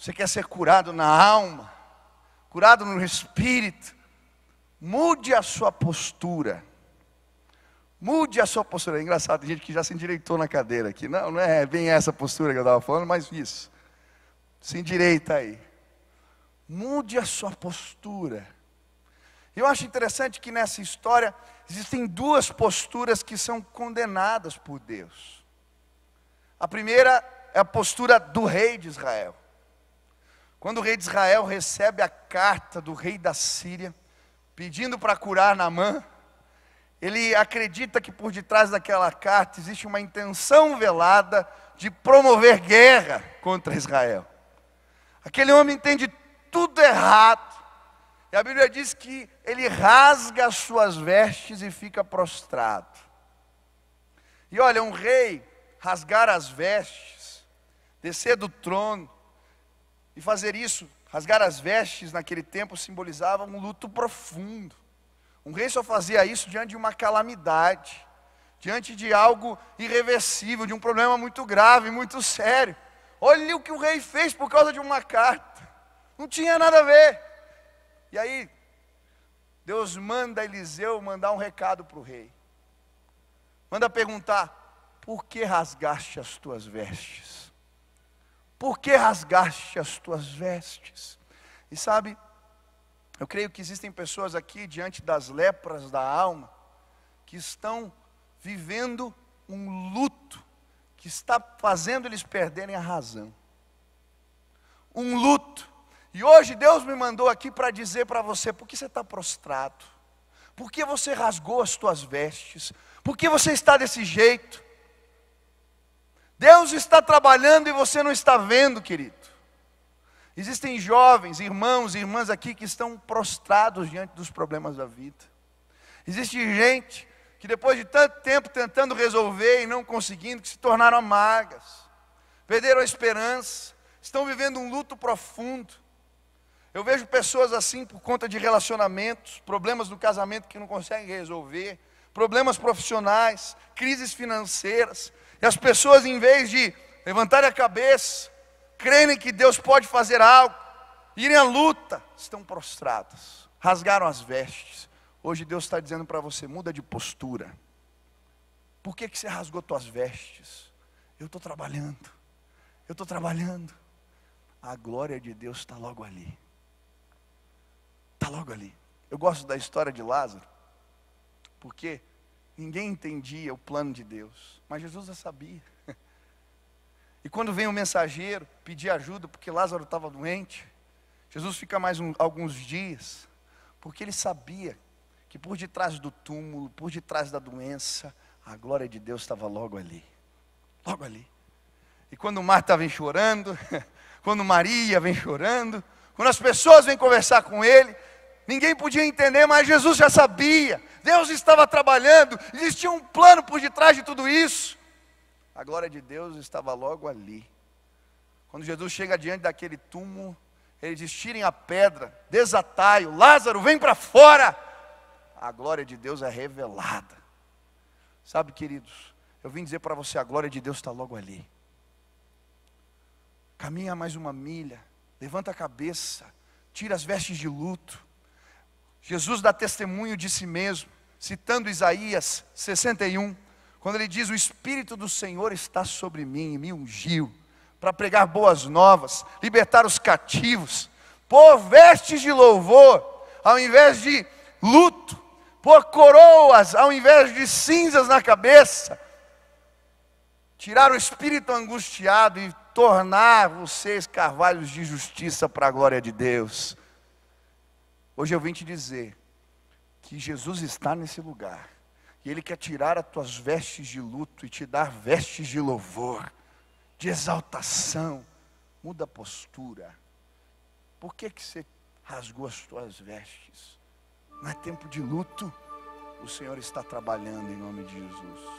Você quer ser curado na alma, curado no espírito? Mude a sua postura. Mude a sua postura. É engraçado, tem gente que já se endireitou na cadeira aqui. Não, não é bem essa postura que eu estava falando, mas isso. Se endireita aí. Mude a sua postura. Eu acho interessante que nessa história existem duas posturas que são condenadas por Deus. A primeira é a postura do rei de Israel. Quando o rei de Israel recebe a carta do rei da Síria, pedindo para curar Naamã, ele acredita que por detrás daquela carta existe uma intenção velada de promover guerra contra Israel. Aquele homem entende tudo errado, e a Bíblia diz que ele rasga as suas vestes e fica prostrado. E olha, um rei rasgar as vestes, descer do trono, e fazer isso, rasgar as vestes naquele tempo, simbolizava um luto profundo. Um rei só fazia isso diante de uma calamidade, diante de algo irreversível, de um problema muito grave, muito sério. Olha o que o rei fez por causa de uma carta. Não tinha nada a ver. E aí, Deus manda Eliseu mandar um recado para o rei. Manda perguntar: por que rasgaste as tuas vestes? Por que rasgaste as tuas vestes? E sabe, eu creio que existem pessoas aqui diante das lepras da alma que estão vivendo um luto que está fazendo eles perderem a razão. Um luto. E hoje Deus me mandou aqui para dizer para você: por que você está prostrado? Por que você rasgou as tuas vestes? Por que você está desse jeito? Deus está trabalhando e você não está vendo, querido. Existem jovens, irmãos e irmãs aqui que estão prostrados diante dos problemas da vida. Existe gente que depois de tanto tempo tentando resolver e não conseguindo, que se tornaram amargas, perderam a esperança, estão vivendo um luto profundo. Eu vejo pessoas assim por conta de relacionamentos, problemas no casamento que não conseguem resolver, problemas profissionais, crises financeiras, e as pessoas, em vez de levantarem a cabeça, crerem que Deus pode fazer algo, irem à luta, estão prostradas, rasgaram as vestes. Hoje Deus está dizendo para você: muda de postura. Por que, que você rasgou suas vestes? Eu estou trabalhando, eu estou trabalhando. A glória de Deus está logo ali. Está logo ali. Eu gosto da história de Lázaro, porque Ninguém entendia o plano de Deus, mas Jesus já sabia. E quando vem o um mensageiro pedir ajuda, porque Lázaro estava doente, Jesus fica mais um, alguns dias, porque ele sabia que por detrás do túmulo, por detrás da doença, a glória de Deus estava logo ali. Logo ali. E quando Marta vem chorando, quando Maria vem chorando, quando as pessoas vêm conversar com ele, ninguém podia entender, mas Jesus já sabia, Deus estava trabalhando, existia um plano por detrás de tudo isso. A glória de Deus estava logo ali. Quando Jesus chega diante daquele túmulo, eles diz: tirem a pedra, desatai-o, Lázaro, vem para fora. A glória de Deus é revelada. Sabe, queridos, eu vim dizer para você: a glória de Deus está logo ali. Caminha mais uma milha, levanta a cabeça, tira as vestes de luto, Jesus dá testemunho de si mesmo, citando Isaías 61, quando ele diz: O Espírito do Senhor está sobre mim, me ungiu, para pregar boas novas, libertar os cativos, pôr vestes de louvor, ao invés de luto, pôr coroas, ao invés de cinzas na cabeça, tirar o espírito angustiado e tornar vocês carvalhos de justiça para a glória de Deus. Hoje eu vim te dizer que Jesus está nesse lugar. E Ele quer tirar as tuas vestes de luto e te dar vestes de louvor, de exaltação. Muda a postura. Por que, que você rasgou as tuas vestes? Não é tempo de luto. O Senhor está trabalhando em nome de Jesus.